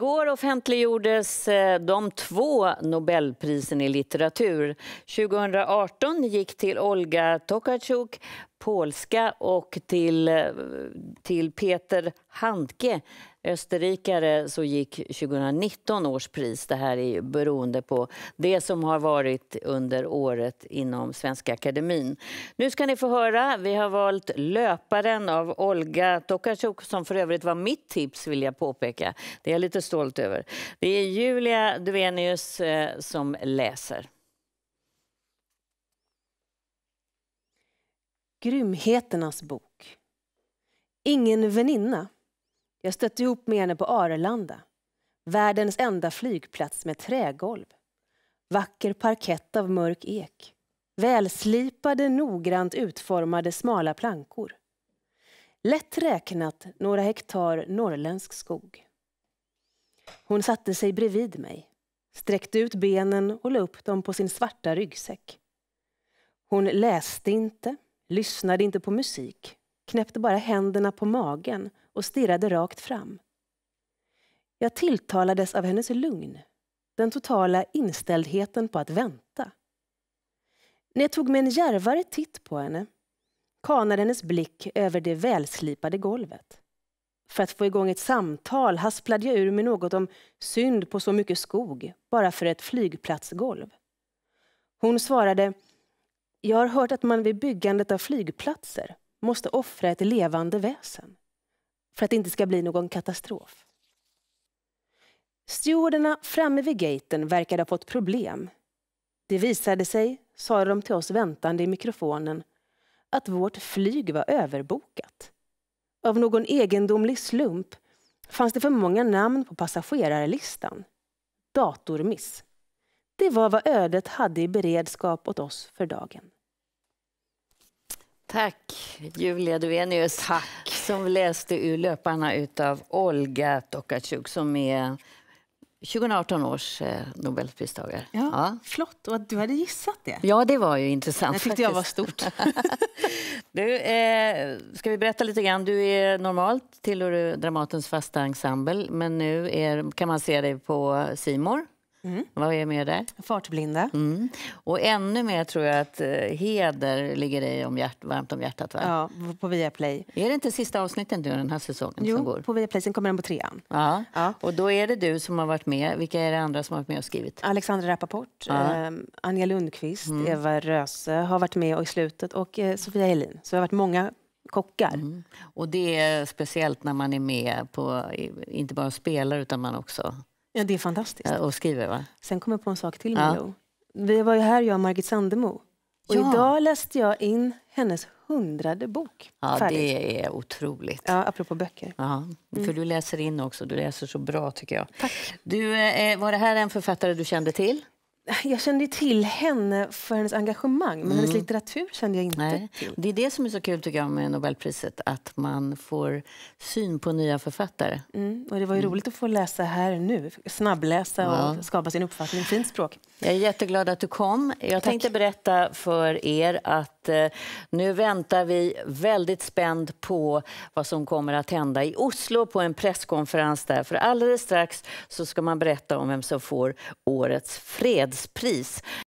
Igår offentliggjordes eh, de två Nobelprisen i litteratur. 2018 gick till Olga Tokarczuk, polska och till, eh, till Peter Handke, österrikare så gick 2019 års pris, det här är beroende på det som har varit under året inom Svenska Akademin. Nu ska ni få höra, vi har valt Löparen av Olga Tokarczuk som för övrigt var mitt tips vill jag påpeka. Det är jag lite stolt över. Det är Julia Duvenius eh, som läser. Grymheternas bok. Ingen väninna jag stötte ihop med henne på Arlanda. Världens enda flygplats med trägolv. Vacker parkett av mörk ek. Välslipade, noggrant utformade smala plankor. Lätt räknat några hektar norrländsk skog. Hon satte sig bredvid mig, sträckte ut benen och la upp dem på sin svarta ryggsäck. Hon läste inte, lyssnade inte på musik, knäppte bara händerna på magen och stirrade rakt fram. Jag tilltalades av hennes lugn, den totala inställdheten på att vänta. När jag tog mig en järvare titt på henne kanade hennes blick över det välslipade golvet. För att få igång ett samtal hasplade jag ur mig något om synd på så mycket skog bara för ett flygplatsgolv. Hon svarade, jag har hört att man vid byggandet av flygplatser måste offra ett levande väsen för att det inte ska bli någon katastrof. Stewarderna framme vid gaten verkade ha fått problem. Det visade sig, sa de till oss väntande i mikrofonen, att vårt flyg var överbokat. Av någon egendomlig slump fanns det för många namn på passagerarlistan. Datormiss. Det var vad ödet hade i beredskap åt oss för dagen. Tack, Julia Duvenius. Tack. Som läste ur Löparna av Olga Tokarczuk som är 2018 års eh, Nobelpristagare. Ja, ja. Flott, och att du hade gissat det. Ja, det var ju intressant. Det tyckte jag var stort. du, eh, ska vi berätta lite grann? Du är normalt tillhör Dramatens fasta ensemble, men nu är, kan man se dig på Simor. Mm. Vad är mer där? Fartblinda. Mm. Och ännu mer tror jag att eh, Heder ligger dig om hjärt, varmt om hjärtat. Va? Ja, på Viaplay. Är det inte sista avsnittet nu den här säsongen? Jo, som går? på Viaplay. Sen kommer den på trean. Ja. ja. Och då är det du som har varit med. Vilka är det andra som har varit med och skrivit? Alexandra Rappaport, ja. eh, Anja Lundqvist, mm. Eva Röse har varit med och i slutet och eh, Sofia Helin. Så det har varit många kockar. Mm. Och det är speciellt när man är med på, inte bara spelar utan man också Ja, det är fantastiskt. Och skriver, va? Sen kom jag på en sak till, ja. Milo. Vi var ju här, jag och Margit Sandemo. Och ja. idag läste jag in hennes hundrade bok. Ja, färdigt. det är otroligt. Ja, apropå böcker. Ja, mm. för mm. du läser in också. Du läser så bra, tycker jag. Tack. Du, eh, var det här en författare du kände till? jag kände till henne för hennes engagemang, men mm. hennes litteratur kände jag inte Nej. till. Det är det som är så kul tycker jag med Nobelpriset, att man får syn på nya författare. Mm. Och det var ju mm. roligt att få läsa här nu, snabbläsa ja. och skapa sin uppfattning. Fint språk. Jag är jätteglad att du kom. Jag Tack. tänkte berätta för er att eh, nu väntar vi väldigt spänd på vad som kommer att hända i Oslo på en presskonferens där. För alldeles strax så ska man berätta om vem som får årets fredspris.